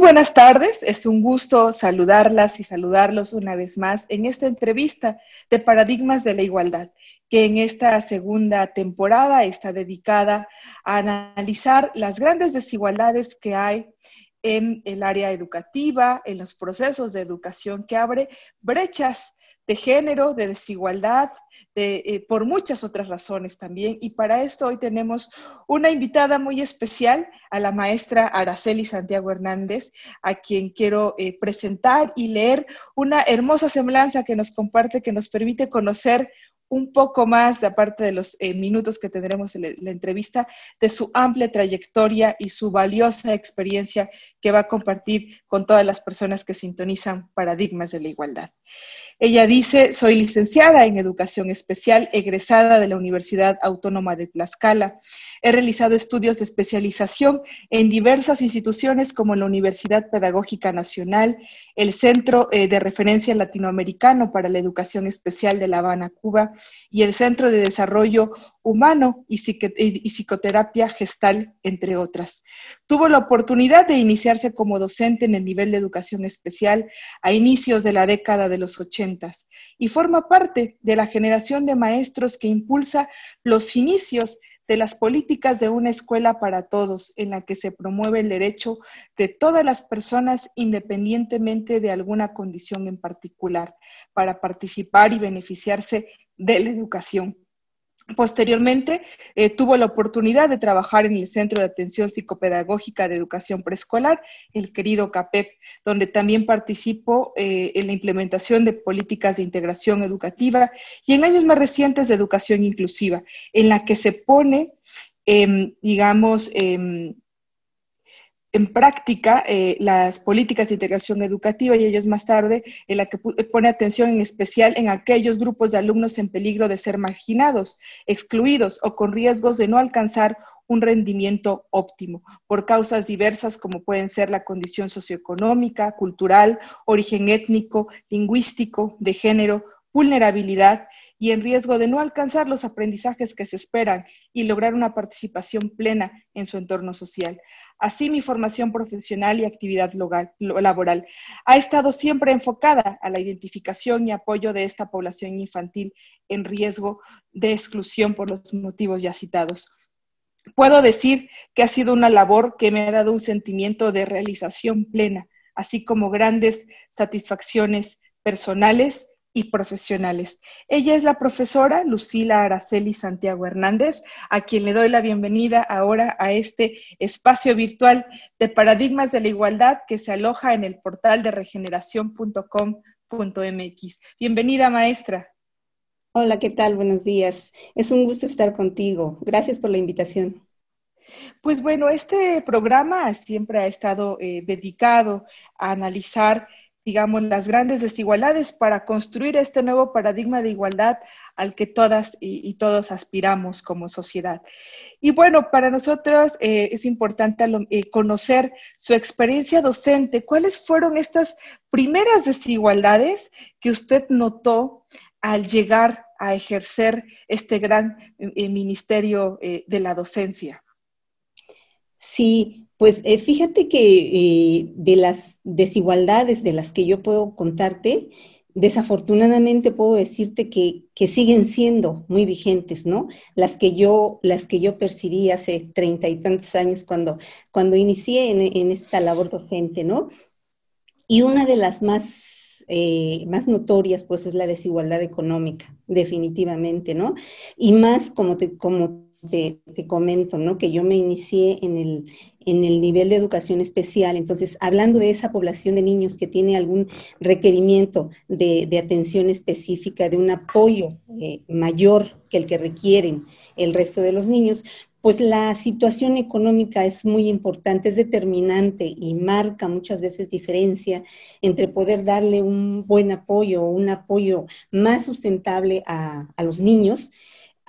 buenas tardes, es un gusto saludarlas y saludarlos una vez más en esta entrevista de Paradigmas de la Igualdad, que en esta segunda temporada está dedicada a analizar las grandes desigualdades que hay en el área educativa, en los procesos de educación que abre brechas de género, de desigualdad, de, eh, por muchas otras razones también. Y para esto hoy tenemos una invitada muy especial, a la maestra Araceli Santiago Hernández, a quien quiero eh, presentar y leer una hermosa semblanza que nos comparte, que nos permite conocer un poco más, aparte de los eh, minutos que tendremos en la, entrevista, de su amplia trayectoria y su valiosa experiencia que va a compartir con todas las personas que sintonizan Paradigmas de la Igualdad. Ella dice, soy licenciada en educación especial, egresada de la Universidad Autónoma de Tlaxcala. He realizado estudios de especialización en diversas instituciones como la Universidad Pedagógica Nacional, el Centro eh, de Referencia Latinoamericano para la Educación Especial de La Habana, Cuba, y el Centro de Desarrollo Humano y, Psicoterapia Gestal, entre otras. Tuvo la oportunidad de iniciarse como docente en el nivel de educación especial a inicios de la década de los 80, y forma parte de la generación de maestros que impulsa los inicios de las políticas de una escuela para todos, en la que se promueve el derecho de todas las personas independientemente de alguna condición en particular, para participar y beneficiarse de la educación. Posteriormente, eh, tuvo la oportunidad de trabajar en el Centro de Atención Psicopedagógica de Educación Preescolar, el querido CAPEP, donde también participó eh, en la implementación de políticas de integración educativa y en años más recientes de educación inclusiva, en la que se pone, em, digamos, em, en práctica eh, las políticas de integración educativa y ellos más tarde en la que pone atención en especial en aquellos grupos de alumnos en peligro de ser marginados, excluidos o con riesgos de no alcanzar un rendimiento óptimo por causas diversas como pueden ser la condición socioeconómica, cultural, origen étnico, lingüístico, de género, vulnerabilidad y en riesgo de no alcanzar los aprendizajes que se esperan y lograr una participación plena en su entorno social. Así mi formación profesional y actividad laboral ha estado siempre enfocada a la identificación y apoyo de esta población infantil en riesgo de exclusión por los motivos ya citados. Puedo decir que ha sido una labor que me ha dado un sentimiento de realización plena, así como grandes satisfacciones personales y profesionales. Ella es la profesora Lucila Araceli Santiago Hernández, a quien le doy la bienvenida ahora a este espacio virtual de paradigmas de la igualdad que se aloja en el portal de regeneración.com.mx. Bienvenida, maestra. Hola, ¿qué tal? Buenos días. Es un gusto estar contigo. Gracias por la invitación. Pues bueno, este programa siempre ha estado eh, dedicado a analizar digamos, las grandes desigualdades para construir este nuevo paradigma de igualdad al que todas y, todos aspiramos como sociedad. Y bueno, para nosotros eh, es importante eh, conocer su experiencia docente. ¿Cuáles fueron estas primeras desigualdades que usted notó al llegar a ejercer este gran eh, ministerio de la docencia? Sí, pues eh, fíjate que eh, de las desigualdades de las que yo puedo contarte, desafortunadamente puedo decirte que, siguen siendo muy vigentes, ¿no? Las que yo, las que yo percibí hace treinta y tantos años cuando, cuando inicié en, esta labor docente, ¿no? Y una de las más, eh, más notorias, pues, es la desigualdad económica, definitivamente, ¿no? Y más, como te, como te, comento, ¿no? Que yo me inicié en el, nivel de educación especial. Entonces, hablando de esa población de niños que tiene algún requerimiento de, atención específica, de un apoyo eh, mayor que el que requieren el resto de los niños, pues la situación económica es muy importante, es determinante y marca muchas veces diferencia entre poder darle un buen apoyo, o un apoyo más sustentable a, a los niños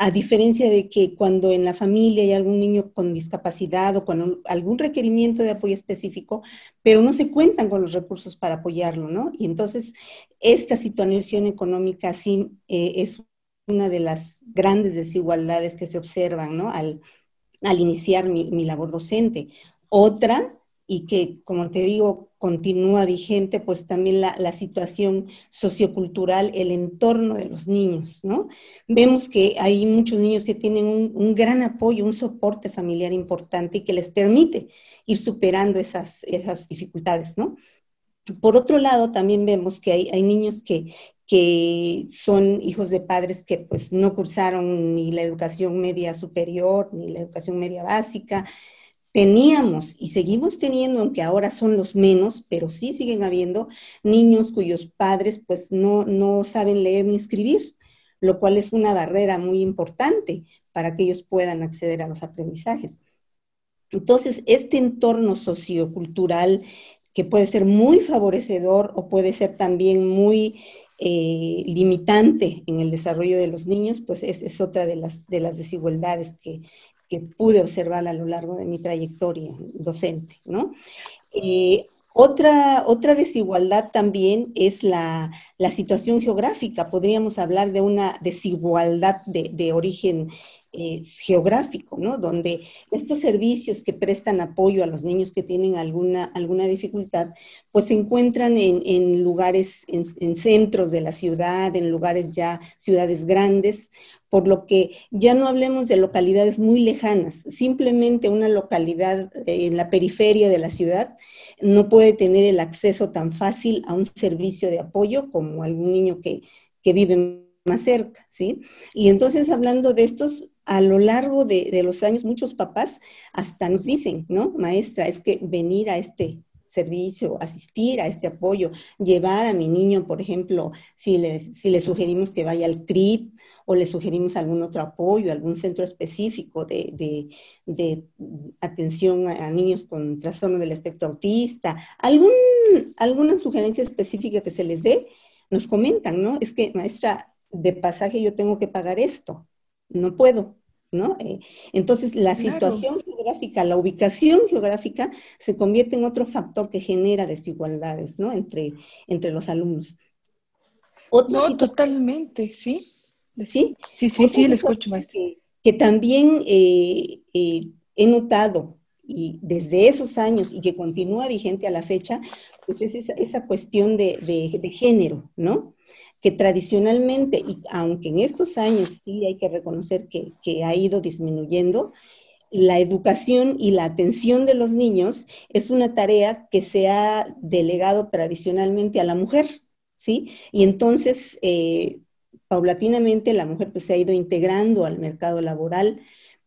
a diferencia de que cuando en la familia hay algún niño con discapacidad o con algún requerimiento de apoyo específico, pero no se cuentan con los recursos para apoyarlo, ¿no? Y entonces esta situación económica sí eh, es una de las grandes desigualdades que se observan, ¿no? Al, al iniciar mi, mi labor docente. Otra y que, como te digo, continúa vigente, pues también la, situación sociocultural, el entorno de los niños, ¿no? Vemos que hay muchos niños que tienen un, gran apoyo, un soporte familiar importante y que les permite ir superando esas, esas dificultades, ¿no? Por otro lado, también vemos que hay, niños que, que son hijos de padres que pues no cursaron ni la educación media superior, ni la educación media básica, teníamos y seguimos teniendo, aunque ahora son los menos, pero sí siguen habiendo niños cuyos padres pues no, saben leer ni escribir, lo cual es una barrera muy importante para que ellos puedan acceder a los aprendizajes. Entonces, este entorno sociocultural que puede ser muy favorecedor o puede ser también muy eh, limitante en el desarrollo de los niños, pues es, es otra de las, de las desigualdades que, que pude observar a lo largo de mi trayectoria docente, ¿no? Eh, otra, otra desigualdad también es la, situación geográfica. Podríamos hablar de una desigualdad de, de origen eh, geográfico, ¿no? Donde estos servicios que prestan apoyo a los niños que tienen alguna, alguna dificultad, pues se encuentran en, lugares, en, centros de la ciudad, en lugares ya, ciudades grandes, por lo que ya no hablemos de localidades muy lejanas, simplemente una localidad eh, en la periferia de la ciudad no puede tener el acceso tan fácil a un servicio de apoyo como algún niño que, que vive más cerca, ¿sí? Y entonces hablando de estos, a lo largo de, los años, muchos papás hasta nos dicen, ¿no? Maestra, es que venir a este servicio, asistir a este apoyo, llevar a mi niño, por ejemplo, si le, si le sugerimos que vaya al CRIP o le sugerimos algún otro apoyo, algún centro específico de, atención a, niños con trastorno del espectro autista, algún, alguna sugerencia específica que se les dé, nos comentan, ¿no? Es que, maestra, de pasaje yo tengo que pagar esto, no puedo, ¿no? Eh, entonces, la situación geográfica, la ubicación geográfica se convierte en otro factor que genera desigualdades, ¿no? Entre, entre los alumnos. no, totalmente, sí. Sí, sí, sí, sí le escucho, maestra. Que, también eh, eh, he notado y desde esos años y que continúa vigente a la fecha, pues es esa, cuestión de género, ¿no? que tradicionalmente, y aunque en estos años sí hay que reconocer que, ha ido disminuyendo, la educación y la atención de los niños es una tarea que se ha delegado tradicionalmente a la mujer, ¿sí? Y entonces, eh, paulatinamente, la mujer pues, se ha ido integrando al mercado laboral,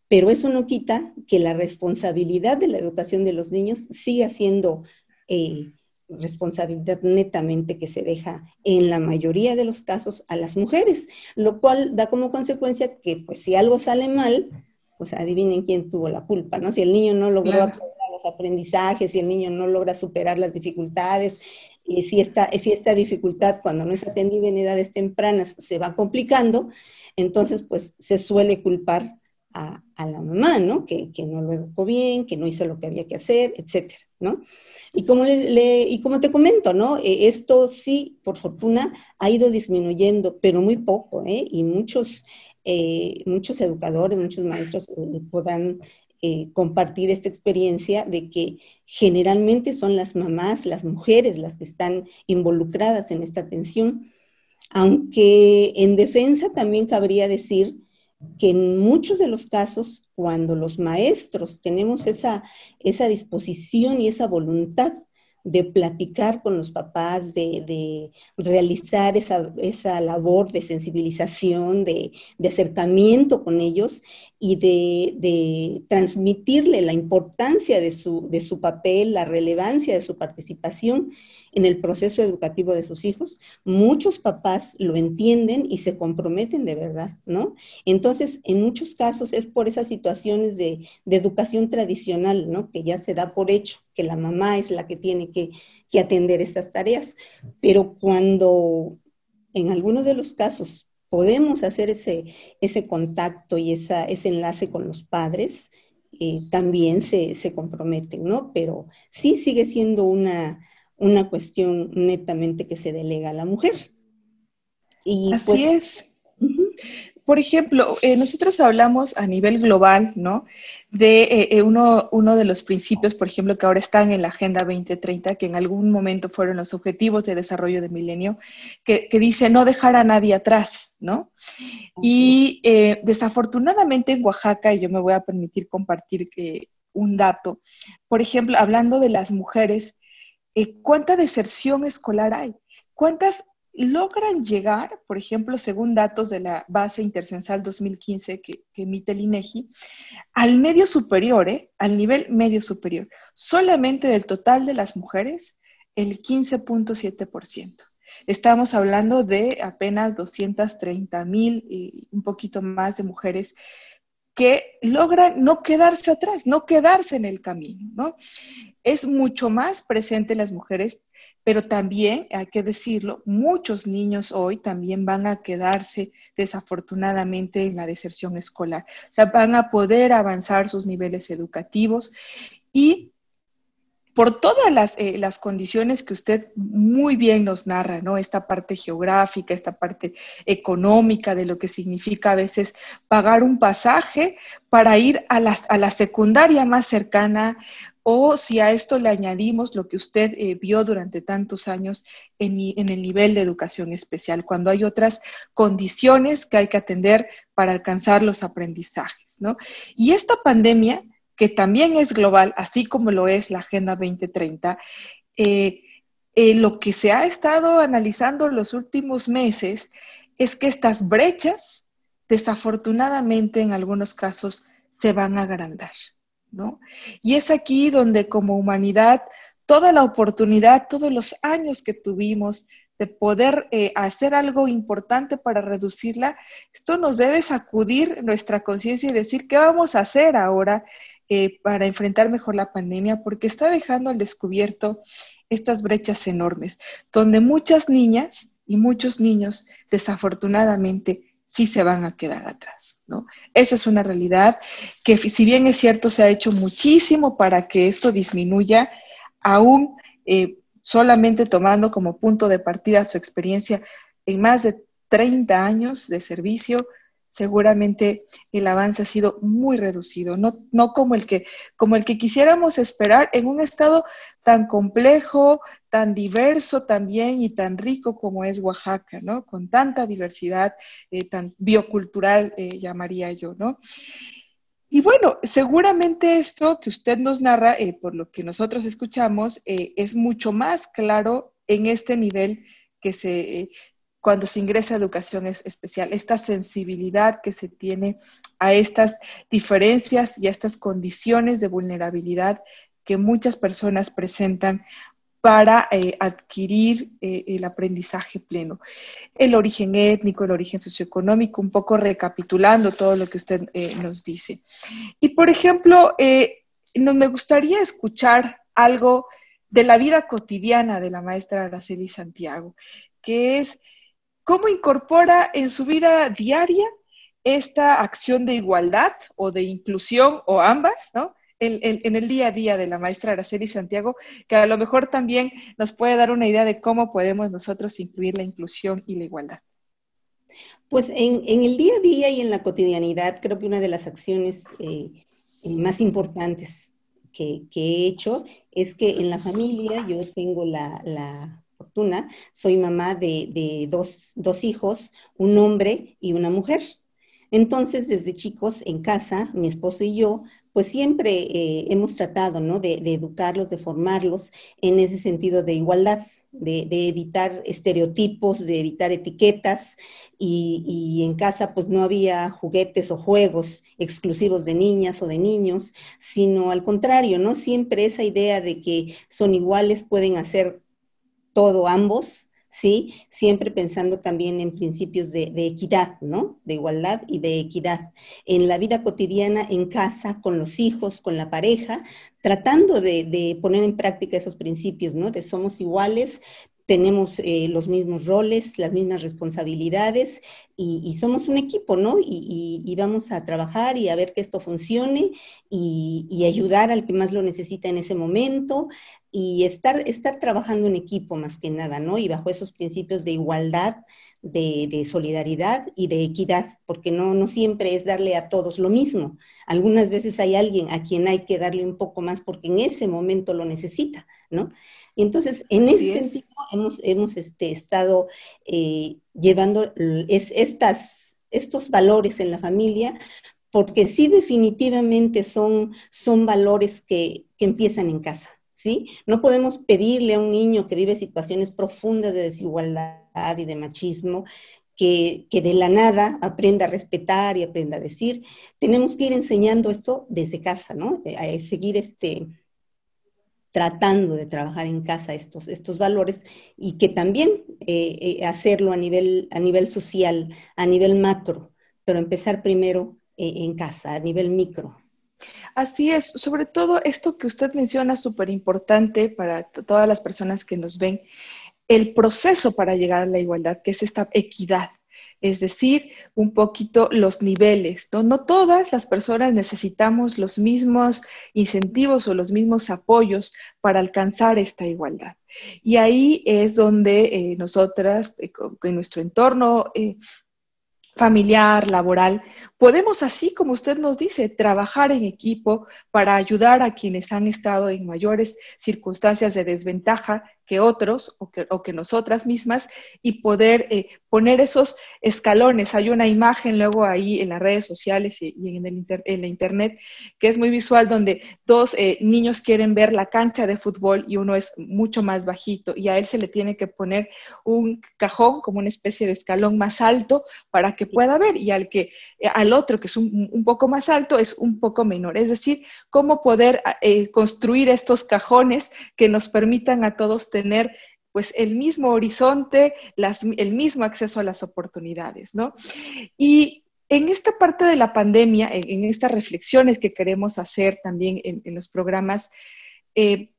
pero eso no quita que la responsabilidad de la educación de los niños siga siendo eh, responsabilidad netamente que se deja en la mayoría de los casos a las mujeres, lo cual da como consecuencia que pues si algo sale mal, pues adivinen quién tuvo la culpa, ¿no? Si el niño no logró acceder a los aprendizajes, si el niño no logra superar las dificultades, y si esta, si esta dificultad cuando no es atendida en edades tempranas se va complicando, entonces pues se suele culpar a, la mamá, ¿no? Que, que, no lo educó bien, que no hizo lo que había que hacer, etcétera, ¿no? Y como, le, y como te comento, ¿no? E, esto sí, por fortuna, ha ido disminuyendo, pero muy poco, ¿eh? Y muchos, eh, muchos educadores, muchos maestros eh, podrán eh, compartir esta experiencia de que generalmente son las mamás, las mujeres las que están involucradas en esta atención, aunque en defensa también cabría decir que en muchos de los casos, cuando los maestros tenemos esa, esa disposición y esa voluntad de platicar con los papás, de, realizar esa, labor de sensibilización, de, acercamiento con ellos y de, transmitirle la importancia de su, de su papel, la relevancia de su participación en el proceso educativo de sus hijos, muchos papás lo entienden y se comprometen de verdad, ¿no? Entonces, en muchos casos es por esas situaciones de, de educación tradicional, ¿no? Que ya se da por hecho que la mamá es la que tiene que, atender esas tareas. Pero cuando en algunos de los casos podemos hacer ese, contacto y ese enlace con los padres, eh, también se, comprometen, ¿no? Pero sí sigue siendo una, cuestión netamente que se delega a la mujer. Así pues es por ejemplo, eh, nosotros hablamos a nivel global, ¿no? De eh, eh, uno, uno de los principios, por ejemplo, que ahora están en la Agenda 2030, que en algún momento fueron los Objetivos de Desarrollo de Milenio, que, dice no dejar a nadie atrás, ¿no? Y desafortunadamente en Oaxaca, y yo me voy a permitir compartir un dato, por ejemplo, hablando de las mujeres, ¿cuánta deserción escolar hay? ¿Cuántas logran llegar, por ejemplo, según datos de la base intercensal 2015 que, emite el INEGI, e al medio superior, ¿eh? al nivel medio superior, solamente del total de las mujeres, el 15.7%. Estamos hablando de apenas 230 mil y un poquito más de mujeres que logran no quedarse atrás, no quedarse en el camino, ¿no? Es mucho más presente en las mujeres, pero también, hay que decirlo, muchos niños hoy también van a quedarse desafortunadamente en la deserción escolar. O sea, van a poder avanzar sus niveles educativos y por todas eh, las, condiciones que usted muy bien nos narra, ¿no? Esta parte geográfica, esta parte económica de lo que significa a veces pagar un pasaje para ir a, a la secundaria más cercana o si a esto le añadimos lo que usted eh, vio durante tantos años en, en, el nivel de educación especial, cuando hay otras condiciones que hay que atender para alcanzar los aprendizajes, ¿no? Y esta pandemia que también es global, así como lo es la Agenda 2030, eh, eh, lo que se ha estado analizando en los últimos meses es que estas brechas, desafortunadamente en algunos casos, se van a agrandar. ¿no? Y es aquí donde como humanidad, toda la oportunidad, todos los años que tuvimos de poder eh, hacer algo importante para reducirla, esto nos debe sacudir nuestra conciencia y decir, ¿qué vamos a hacer ahora? Eh, para enfrentar mejor la pandemia porque está dejando al descubierto estas brechas enormes, donde muchas niñas y muchos niños desafortunadamente sí se van a quedar atrás. ¿no? Esa es una realidad que si bien es cierto se ha hecho muchísimo para que esto disminuya, aún eh, solamente tomando como punto de partida su experiencia en más de 30 años de servicio, seguramente el avance ha sido muy reducido, no, no como, el que, como el que quisiéramos esperar en un estado tan complejo, tan diverso también y tan rico como es Oaxaca, ¿no? Con tanta diversidad eh, tan biocultural, eh, llamaría yo, ¿no? Y bueno, seguramente esto que usted nos narra, eh, por lo que nosotros escuchamos, es mucho más claro en este nivel que se, cuando se ingresa a educación especial, esta sensibilidad que se tiene a estas diferencias y a estas condiciones de vulnerabilidad que muchas personas presentan para eh, adquirir eh, el aprendizaje pleno. El origen étnico, el origen socioeconómico, un poco recapitulando todo lo que usted eh, nos dice. Y por ejemplo, nos, me gustaría escuchar algo de la vida cotidiana de la maestra Araceli Santiago, que es ¿Cómo incorpora en su vida diaria esta acción de igualdad o de inclusión o ambas, En, el día a día de la maestra Araceli Santiago, que a lo mejor también nos puede dar una idea de cómo podemos nosotros incluir la inclusión y la igualdad. Pues en, el día a día y en la cotidianidad, creo que una de las acciones eh, eh, más importantes que, he hecho es que en la familia yo tengo la fortuna, soy mamá de, dos, hijos, un hombre y una mujer. Entonces, desde chicos en casa, mi esposo y yo, pues siempre eh, hemos tratado, ¿no? De, educarlos, de formarlos en ese sentido de igualdad, de, evitar estereotipos, de evitar etiquetas. Y, y, en casa, pues no había juguetes o juegos exclusivos de niñas o de niños, sino al contrario, ¿no? Siempre esa idea de que son iguales, pueden hacer todo ambos, ¿sí? Siempre pensando también en principios de, equidad, ¿no? De igualdad y de equidad. En la vida cotidiana, en casa, con los hijos, con la pareja, tratando de, poner en práctica esos principios, ¿no? De somos iguales. Tenemos eh, los mismos roles, las mismas responsabilidades y, somos un equipo, ¿no? Y, vamos a trabajar y a ver que esto funcione y ayudar al que más lo necesita en ese momento y estar, estar trabajando en equipo más que nada, ¿no? Y bajo esos principios de igualdad, de, solidaridad y de equidad, porque no, no siempre es darle a todos lo mismo. Algunas veces hay alguien a quien hay que darle un poco más porque en ese momento lo necesita, ¿no? Y entonces, en ese sentido, hemos, este, estado eh, llevando estas, estos valores en la familia porque sí definitivamente son, son valores que, que empiezan en casa. ¿sí? No podemos pedirle a un niño que vive situaciones profundas de desigualdad y de machismo que, de la nada aprenda a respetar y aprenda a decir. Tenemos que ir enseñando esto desde casa, ¿no? Eh, eh, seguir este, tratando de trabajar en casa estos, estos valores y que también eh, hacerlo a nivel, a nivel social, a nivel macro, pero empezar primero en casa, a nivel micro. Así es, sobre todo esto que usted menciona, súper importante para todas las personas que nos ven, el proceso para llegar a la igualdad, que es esta equidad es decir, un poquito los niveles. ¿no? todas las personas necesitamos los mismos incentivos o los mismos apoyos para alcanzar esta igualdad. Y ahí es donde eh, nosotras, eh, en nuestro entorno, eh, familiar, laboral, podemos así, como usted nos dice, trabajar en equipo para ayudar a quienes han estado en mayores circunstancias de desventaja que otros o que, o que nosotras mismas y poder eh, poner esos escalones. Hay una imagen luego ahí en las redes sociales y, en, el en, la internet que es muy visual donde dos eh, niños quieren ver la cancha de fútbol y uno es mucho más bajito y a él se le tiene que poner un cajón como una especie de escalón más alto para que pueda ver y al, que, eh, al otro que es un, poco más alto es un poco menor. Es decir, cómo poder construir estos cajones que nos permitan a todos tener pues el mismo horizonte, las, el mismo acceso a las oportunidades, ¿no? Y en esta parte de la pandemia, en, estas reflexiones que queremos hacer también en, los programas, eh,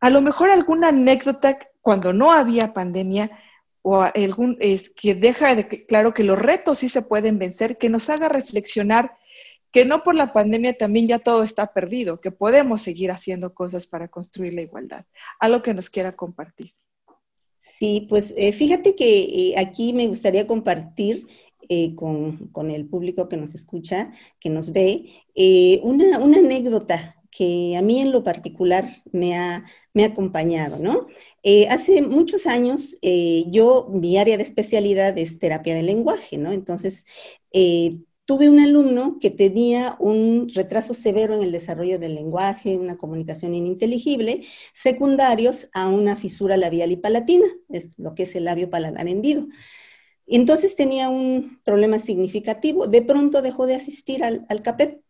a lo mejor alguna anécdota cuando no había pandemia o algún, es, que deja claro que los retos sí se pueden vencer, que nos haga reflexionar que no por la pandemia también ya todo está perdido, que podemos seguir haciendo cosas para construir la igualdad. Algo que nos quiera compartir. Sí, pues eh, fíjate que eh, aquí me gustaría compartir eh, con, el público que nos escucha, que nos ve, una, una anécdota que a mí en lo particular me ha, me ha acompañado, ¿no? hace muchos años yo, mi área de especialidad es terapia del lenguaje, ¿no? Entonces, Tuve un alumno que tenía un retraso severo en el desarrollo del lenguaje, una comunicación ininteligible, secundarios a una fisura labial y palatina, es lo que es el labio paladar hendido. Entonces tenía un problema significativo. De pronto dejó de asistir al, al CAPEP. E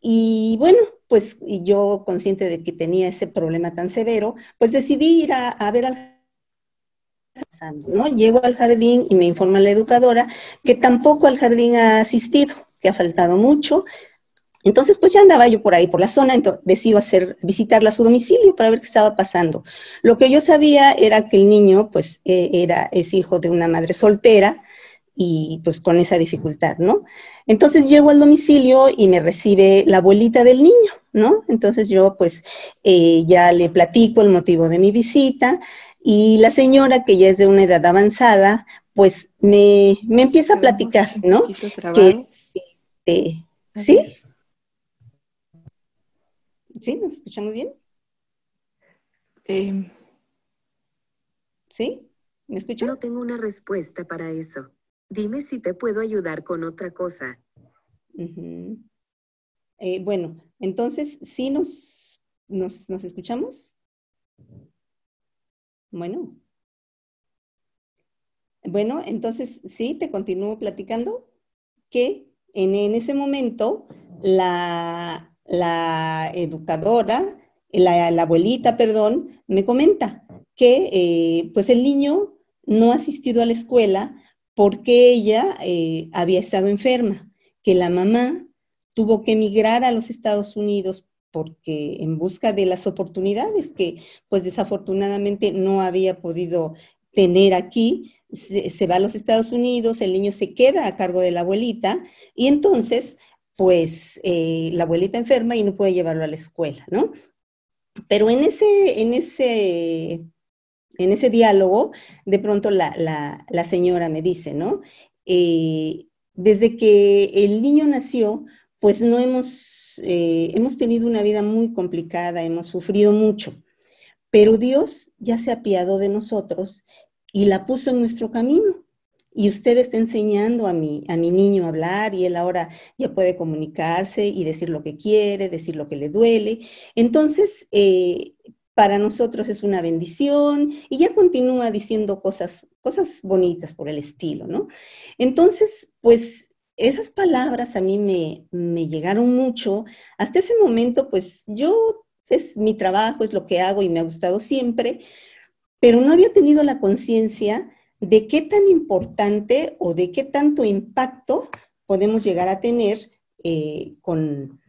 y bueno, pues yo consciente de que tenía ese problema tan severo, pues decidí ir a ver al Llego al jardín y me informa la educadora que tampoco al jardín ha asistido, que ha faltado mucho. Entonces, pues ya andaba yo por ahí, por la zona, entonces decido hacer, visitarla a su domicilio para ver qué estaba pasando. Lo que yo sabía era que el niño, pues, e, era, es hijo de una madre soltera, y pues con esa dificultad, ¿no? Entonces llego al domicilio y me recibe la abuelita del niño, ¿no? Entonces yo pues eh, ya le platico el motivo de mi visita, y la señora, que ya es de una edad avanzada, pues me, pues empieza a platicar, ¿no? Este, ¿Sí? ¿Sí? ¿Nos escuchamos bien? Eh, ¿Sí? ¿Me escuchas? No tengo una respuesta para eso. Dime si te puedo ayudar con otra cosa. Eh, bueno, entonces, ¿sí nos, nos, nos escuchamos? Bueno. Bueno, entonces sí, te continúo platicando que en, ese momento la, educadora, la, abuelita, perdón, me comenta que eh, pues el niño no ha asistido a la escuela porque ella eh, había estado enferma, que la mamá tuvo que emigrar a los Estados Unidos porque en busca de las oportunidades que pues desafortunadamente no había podido tener aquí, se, va a los Estados Unidos, el niño se queda a cargo de la abuelita y entonces pues eh, la abuelita enferma y no puede llevarlo a la escuela, ¿no? Pero en ese, en ese, en ese diálogo, de pronto la, señora me dice, ¿no? Eh, desde que el niño nació, pues no hemos eh, hemos, tenido una vida muy complicada, hemos sufrido mucho, pero Dios ya se apiadó de nosotros y la puso en nuestro camino. Y usted está enseñando a mi, a mi niño a hablar y él ahora ya puede comunicarse y decir lo que quiere, decir lo que le duele. Entonces, eh, para nosotros es una bendición y ya continúa diciendo cosas, cosas bonitas por el estilo, ¿no? Entonces, pues esas palabras a mí me, llegaron mucho. Hasta ese momento, pues yo, es mi trabajo, es lo que hago y me ha gustado siempre, pero no había tenido la conciencia de qué tan importante o de qué tanto impacto podemos llegar a tener eh, con,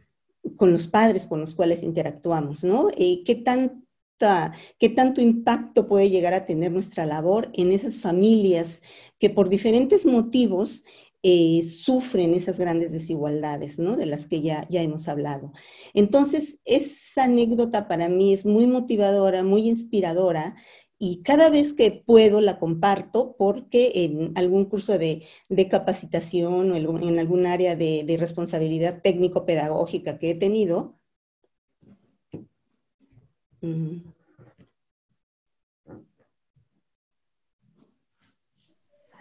los padres con los cuales interactuamos, ¿no? Eh, ¿qué, ¿Qué tanto impacto puede llegar a tener nuestra labor en esas familias que por diferentes motivos eh, sufren esas grandes desigualdades, ¿no? De las que ya, ya hemos hablado. Entonces, esa anécdota para mí es muy motivadora, muy inspiradora y cada vez que puedo la comparto porque en algún curso de, capacitación o en algún área de, de responsabilidad técnico-pedagógica que he tenido.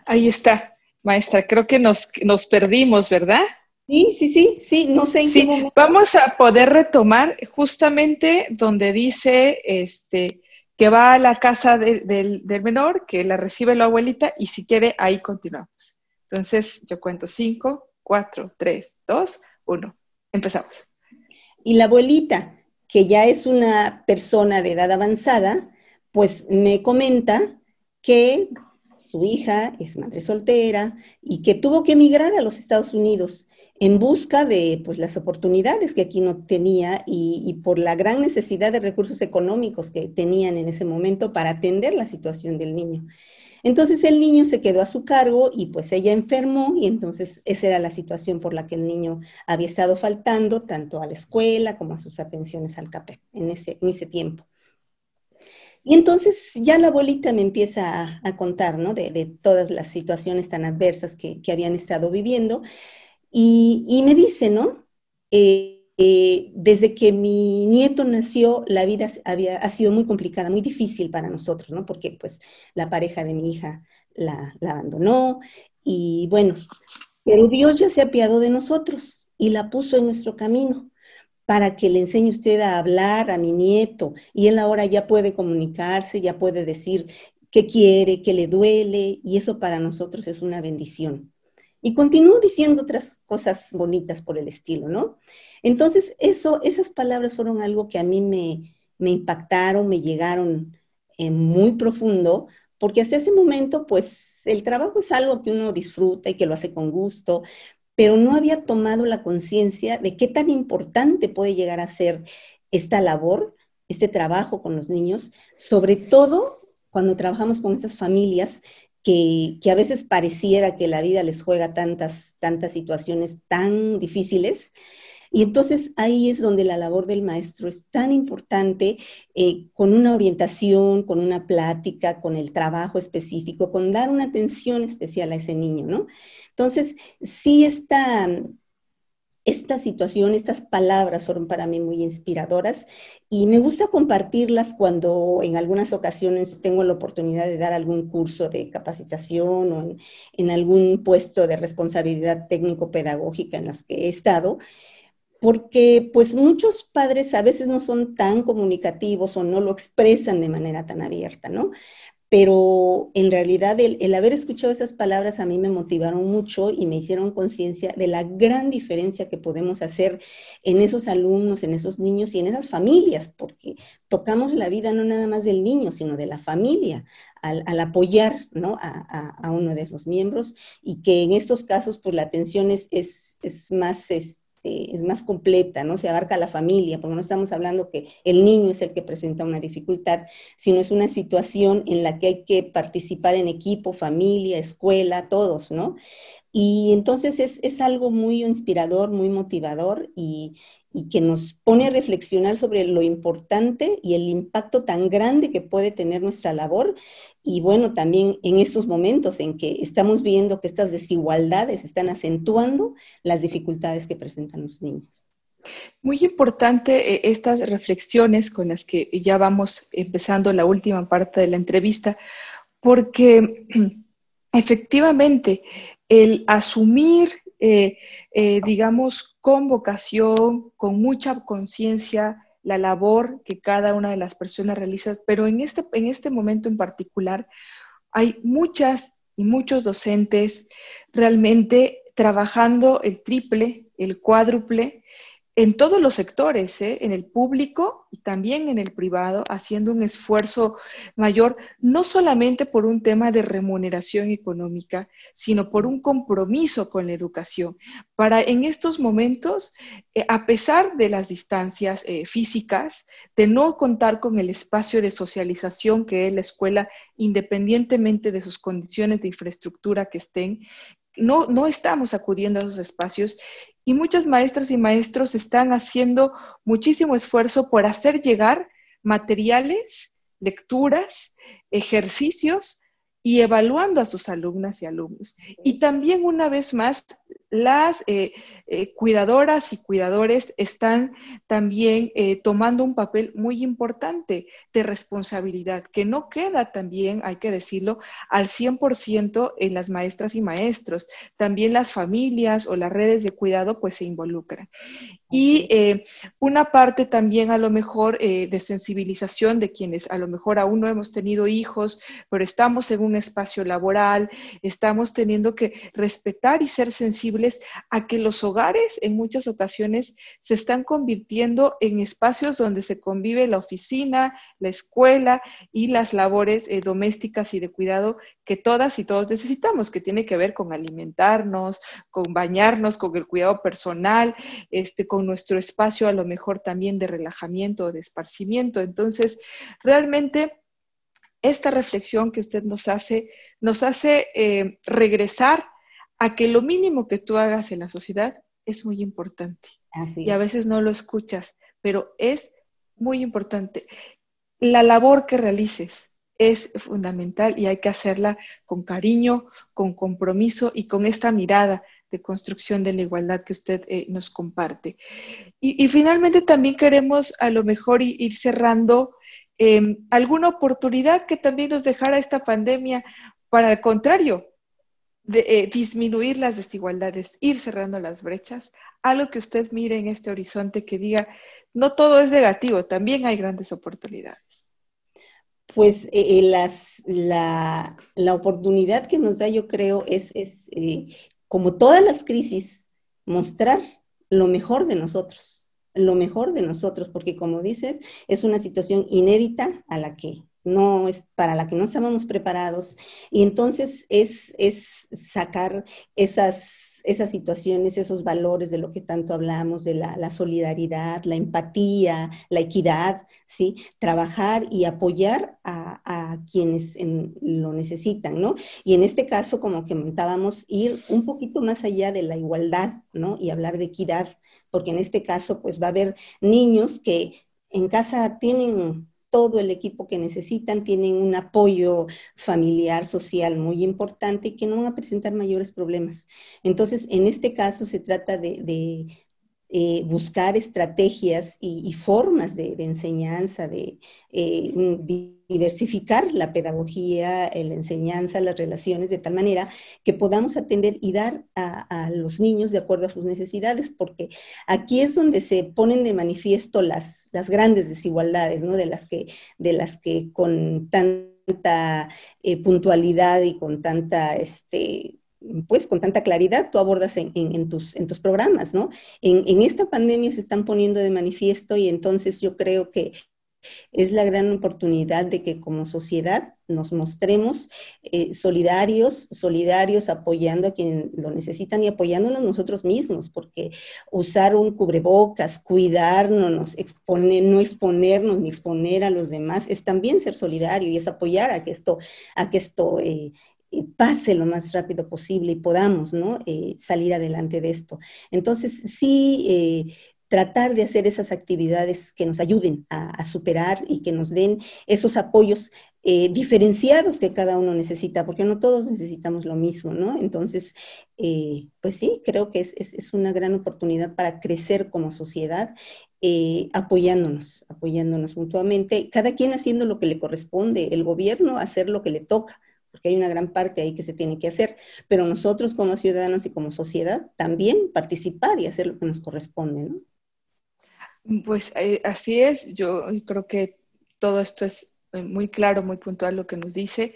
Ahí está. Maestra, creo que nos, nos perdimos, ¿verdad? Sí, sí, sí, sí, no sé en qué Vamos a poder retomar justamente donde dice este, que va a la casa del, del, menor, que la recibe la abuelita y si quiere ahí continuamos. Entonces yo cuento 5, 4, 3, 2, 1. Empezamos. Y la abuelita, que ya es una persona de edad avanzada, pues me comenta que su hija es madre soltera y que tuvo que emigrar a los Estados Unidos en busca de pues, las oportunidades que aquí no tenía y, por la gran necesidad de recursos económicos que tenían en ese momento para atender la situación del niño. Entonces el niño se quedó a su cargo y pues ella enfermó y entonces esa era la situación por la que el niño había estado faltando tanto a la escuela como a sus atenciones al café e en ese, en ese tiempo. Y entonces ya la abuelita me empieza a, contar, ¿no? De, todas las situaciones tan adversas que, habían estado viviendo. Y, me dice, ¿no? Eh, eh, desde que mi nieto nació, la vida había, ha sido muy complicada, muy difícil para nosotros, ¿no? Porque pues la pareja de mi hija la, abandonó y bueno, pero Dios ya se ha apiado de nosotros y la puso en nuestro camino para que le enseñe usted a hablar a mi nieto y él ahora ya puede comunicarse, ya puede decir qué quiere, qué le duele y eso para nosotros es una bendición. Y continúo diciendo otras cosas bonitas por el estilo, ¿no? Entonces, eso, esas palabras fueron algo que a mí me, impactaron, me llegaron eh, muy profundo, porque hasta ese momento, pues, el trabajo es algo que uno disfruta y que lo hace con gusto, pero no había tomado la conciencia de qué tan importante puede llegar a ser esta labor, este trabajo con los niños, sobre todo cuando trabajamos con estas familias que, que, a veces pareciera que la vida les juega tantas, tantas situaciones tan difíciles y entonces ahí es donde la labor del maestro es tan importante, eh, con una orientación, con una plática, con el trabajo específico, con dar una atención especial a ese niño, ¿no? Entonces, sí está esta situación, estas palabras fueron para mí muy inspiradoras y me gusta compartirlas cuando en algunas ocasiones tengo la oportunidad de dar algún curso de capacitación o en, en algún puesto de responsabilidad técnico-pedagógica en las que he estado porque pues muchos padres a veces no son tan comunicativos o no lo expresan de manera tan abierta, ¿no? Pero en realidad el, haber escuchado esas palabras a mí me motivaron mucho y me hicieron conciencia de la gran diferencia que podemos hacer en esos alumnos, en esos niños y en esas familias, porque tocamos la vida no nada más del niño, sino de la familia. Al, apoyar ¿no? a, uno de los miembros y que en estos casos pues la atención es, más este, este, es más completa, ¿no? Se abarca a la familia, porque no estamos hablando que el niño es el que presenta una dificultad, sino es una situación en la que hay que participar en equipo, familia, escuela, todos, ¿no? Y entonces es algo muy inspirador, muy motivador y, y que nos pone a reflexionar sobre lo importante y el impacto tan grande que puede tener nuestra labor. Y bueno, también en estos momentos en que estamos viendo que estas desigualdades están acentuando las dificultades que presentan los niños. Muy importante eh, estas reflexiones con las que ya vamos empezando la última parte de la entrevista, porque efectivamente el asumir eh, eh, digamos, con vocación, con mucha conciencia, la labor que cada una de las personas realiza, pero en este, en este momento en particular hay muchas y muchos docentes realmente trabajando el triple, el cuádruple, en todos los sectores, ¿eh? en el público y también en el privado, haciendo un esfuerzo mayor, no solamente por un tema de remuneración económica, sino por un compromiso con la educación, para en estos momentos, eh, a pesar de las distancias eh, físicas, de no contar con el espacio de socialización que es la escuela, independientemente de sus condiciones de infraestructura que estén, no, no, estamos acudiendo a esos espacios y muchas maestras y maestros están haciendo muchísimo esfuerzo por hacer llegar materiales, lecturas, ejercicios y evaluando a sus alumnas y alumnos. Y también una vez más las eh, eh, cuidadoras y cuidadores están también eh, tomando un papel muy importante de responsabilidad, que no queda también, hay que decirlo, al 100% en las maestras y maestros. También las familias o las redes de cuidado pues se involucran. Y una parte también a lo mejor de sensibilización de quienes a lo mejor aún no hemos tenido hijos, pero estamos en un espacio laboral, estamos teniendo que respetar y ser sensibles a que los hogares en muchas ocasiones se están convirtiendo en espacios donde se convive la oficina, la escuela y las labores eh, domésticas y de cuidado que todas y todos necesitamos, que tiene que ver con alimentarnos, con bañarnos, con el cuidado personal, este, con nuestro espacio a lo mejor también de relajamiento o de esparcimiento. Entonces, realmente esta reflexión que usted nos hace, nos hace eh, regresar a que lo mínimo que tú hagas en la sociedad es muy importante. Y a veces no lo escuchas, pero es muy importante. La labor que realices es fundamental y hay que hacerla con cariño, con compromiso y con esta mirada de construcción de la igualdad que usted eh, nos comparte. Y, finalmente también queremos a lo mejor ir cerrando em, alguna oportunidad que también nos dejara esta pandemia para el contrario, eh, disminuir las desigualdades, ir cerrando las brechas, algo que usted mire en este horizonte que diga, no todo es negativo, también hay grandes oportunidades. Pues eh, eh, la, oportunidad que nos da, yo creo, es, como todas las crisis, mostrar lo mejor de nosotros, lo mejor de nosotros, porque como dices, es una situación inédita a la que no es para la que no estábamos preparados y entonces es, sacar esas, esas situaciones, esos valores de lo que tanto hablamos, de la, solidaridad, la empatía, la equidad, ¿sí? Trabajar y apoyar a, quienes lo necesitan, Y en este caso, como comentábamos, ir un poquito más allá de la igualdad, Y hablar de equidad, porque en este caso, pues va a haber niños que en casa tienen todo el equipo que necesitan, tienen un apoyo familiar, social muy importante y que no van a presentar mayores problemas. Entonces, en este caso se trata de, de eh, buscar estrategias y, formas de, enseñanza, de eh, diversificar la pedagogía, la enseñanza, las relaciones, de tal manera que podamos atender y dar a, los niños de acuerdo a sus necesidades, porque aquí es donde se ponen de manifiesto las, grandes desigualdades, ¿no? de, las que, de las que con tanta eh, puntualidad y con tanta... Este, pues con tanta claridad tú abordas en, tus, en tus programas, ¿no? En, esta pandemia se están poniendo de manifiesto y entonces yo creo que es la gran oportunidad de que como sociedad nos mostremos eh, solidarios, solidarios apoyando a quien lo necesitan y apoyándonos nosotros mismos, porque usar un cubrebocas, cuidarnos, exponer, no exponernos ni exponer a los demás es también ser solidario y es apoyar a que esto, a que esto eh, pase lo más rápido posible y podamos ¿no? Eh, salir adelante de esto. Entonces, sí, eh, tratar de hacer esas actividades que nos ayuden a, superar y que nos den esos apoyos eh, diferenciados que cada uno necesita, porque no todos necesitamos lo mismo, ¿no? Entonces, pues sí, creo que es, una gran oportunidad para crecer como sociedad, apoyándonos, apoyándonos mutuamente, cada quien haciendo lo que le corresponde, el gobierno hacer lo que le toca, porque hay una gran parte ahí que se tiene que hacer, pero nosotros como ciudadanos y como sociedad también participar y hacer lo que nos corresponde, ¿no? Pues eh, así es, yo creo que todo esto es eh, muy claro, muy puntual lo que nos dice.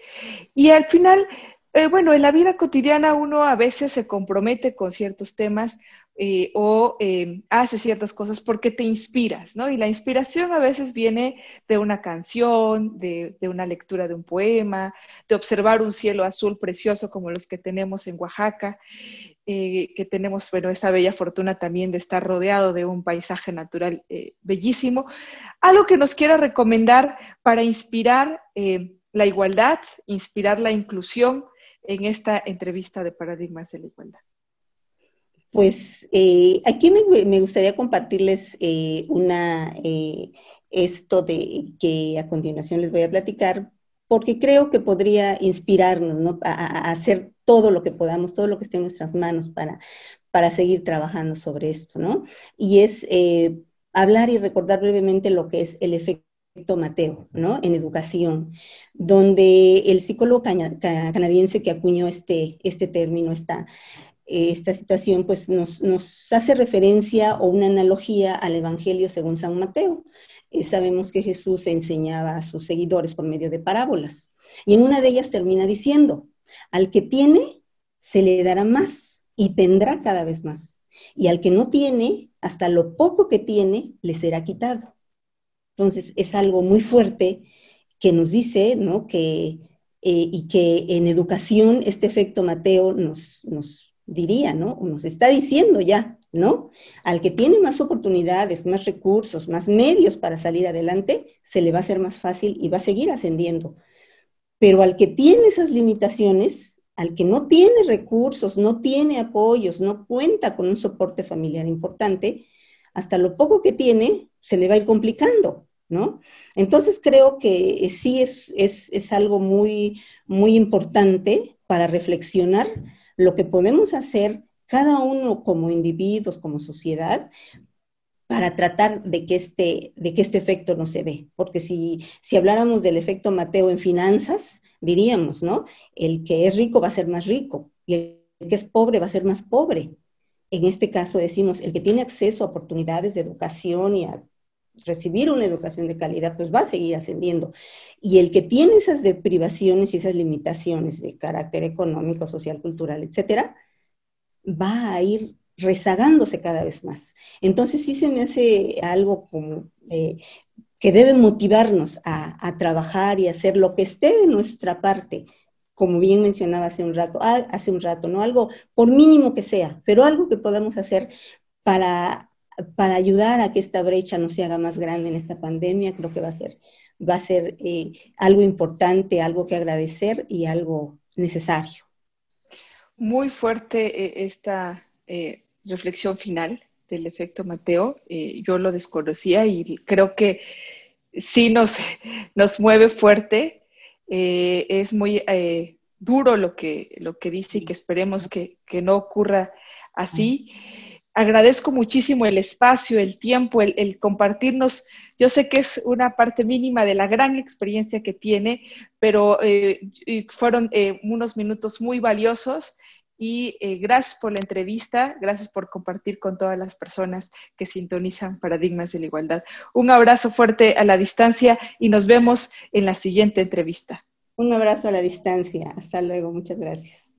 Y al final, eh, bueno, en la vida cotidiana uno a veces se compromete con ciertos temas, eh, o eh, hace ciertas cosas porque te inspiras, ¿no? Y la inspiración a veces viene de una canción, de, una lectura de un poema, de observar un cielo azul precioso como los que tenemos en Oaxaca, eh, que tenemos, bueno, esa bella fortuna también de estar rodeado de un paisaje natural bellísimo. Algo que nos quiera recomendar para inspirar la igualdad, inspirar la inclusión en esta entrevista de Paradigmas de la Igualdad. Pues eh, aquí me, gustaría compartirles eh, eh, esto de que a continuación les voy a platicar, porque creo que podría inspirarnos a, hacer todo lo que podamos, todo lo que esté en nuestras manos para, para seguir trabajando sobre esto, ¿no? Y es hablar y recordar brevemente lo que es el efecto Mateo, En educación, donde el psicólogo canadiense que acuñó este, este término, está esta situación pues nos, hace referencia o una analogía al Evangelio según San Mateo. Eh, sabemos que Jesús enseñaba a sus seguidores por medio de parábolas. Y en una de ellas termina diciendo, al que tiene, se le dará más y tendrá cada vez más. Y al que no tiene, hasta lo poco que tiene, le será quitado. Entonces es algo muy fuerte que nos dice, ¿no? Que, eh, y que en educación este efecto Mateo nos, nos diría, ¿no? O nos está diciendo ya, ¿no? Al que tiene más oportunidades, más recursos, más medios para salir adelante, se le va a hacer más fácil y va a seguir ascendiendo. Pero al que tiene esas limitaciones, al que no tiene recursos, no tiene apoyos, no cuenta con un soporte familiar importante, hasta lo poco que tiene, se le va a ir complicando, ¿no? Entonces creo que eh, sí es, es algo muy, muy importante para reflexionar lo que podemos hacer cada uno como individuos, como sociedad, para tratar de que este, de que este efecto no se dé. Porque si, si habláramos del efecto Mateo en finanzas, diríamos, ¿no? El que es rico va a ser más rico y el que es pobre va a ser más pobre. En este caso decimos, el que tiene acceso a oportunidades de educación y a recibir una educación de calidad, pues va a seguir ascendiendo. Y el que tiene esas deprivaciones y esas limitaciones de carácter económico, social, cultural, etcétera, va a ir rezagándose cada vez más. Entonces sí se me hace algo como eh, que debe motivarnos a, a, trabajar y hacer lo que esté de nuestra parte, como bien mencionaba hace un rato, ah, hace un rato, ¿no? Algo por mínimo que sea, pero algo que podamos hacer para para ayudar a que esta brecha no se haga más grande en esta pandemia, creo que va a ser, va a ser eh, algo importante, algo que agradecer y algo necesario. Muy fuerte eh, esta eh, reflexión final del efecto Mateo. yo lo desconocía y creo que sí nos, nos mueve fuerte. es muy duro lo que, lo que dice y que esperemos que, no ocurra así agradezco muchísimo el espacio, el tiempo, el, compartirnos. Yo sé que es una parte mínima de la gran experiencia que tiene, pero eh, fueron eh, unos minutos muy valiosos y eh, gracias por la entrevista, gracias por compartir con todas las personas que sintonizan Paradigmas de la Igualdad. Un abrazo fuerte a la distancia y nos vemos en la siguiente entrevista. Un abrazo a la distancia. Hasta luego. Muchas gracias.